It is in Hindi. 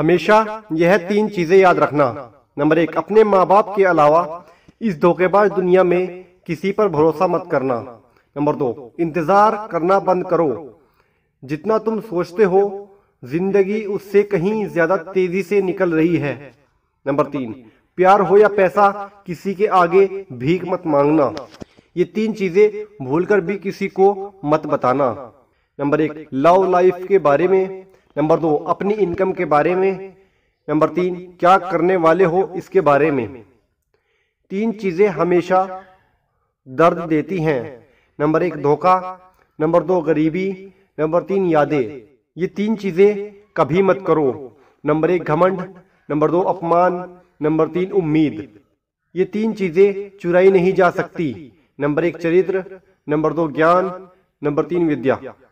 हमेशा यह तीन चीजें याद रखना नंबर एक अपने माँ बाप के अलावा इस धोखेबाज दुनिया में किसी पर भरोसा मत करना नंबर दो इंतजार करना बंद करो जितना तुम सोचते हो जिंदगी उससे कहीं ज्यादा तेजी से निकल रही है नंबर तीन प्यार हो या पैसा किसी के आगे भीख मत मांगना ये तीन चीजें भूलकर भी किसी को मत बताना नंबर एक लव लाइफ के बारे में नंबर दो अपनी इनकम के बारे में नंबर तीन क्या करने वाले हो इसके बारे में तीन चीज़ें हमेशा दर्द देती हैं नंबर एक धोखा नंबर दो गरीबी नंबर तीन यादें ये तीन चीज़ें कभी मत करो नंबर एक घमंड नंबर दो अपमान नंबर तीन उम्मीद ये तीन चीज़ें चुराई नहीं जा सकती नंबर एक चरित्र नंबर दो ज्ञान नंबर तीन विद्या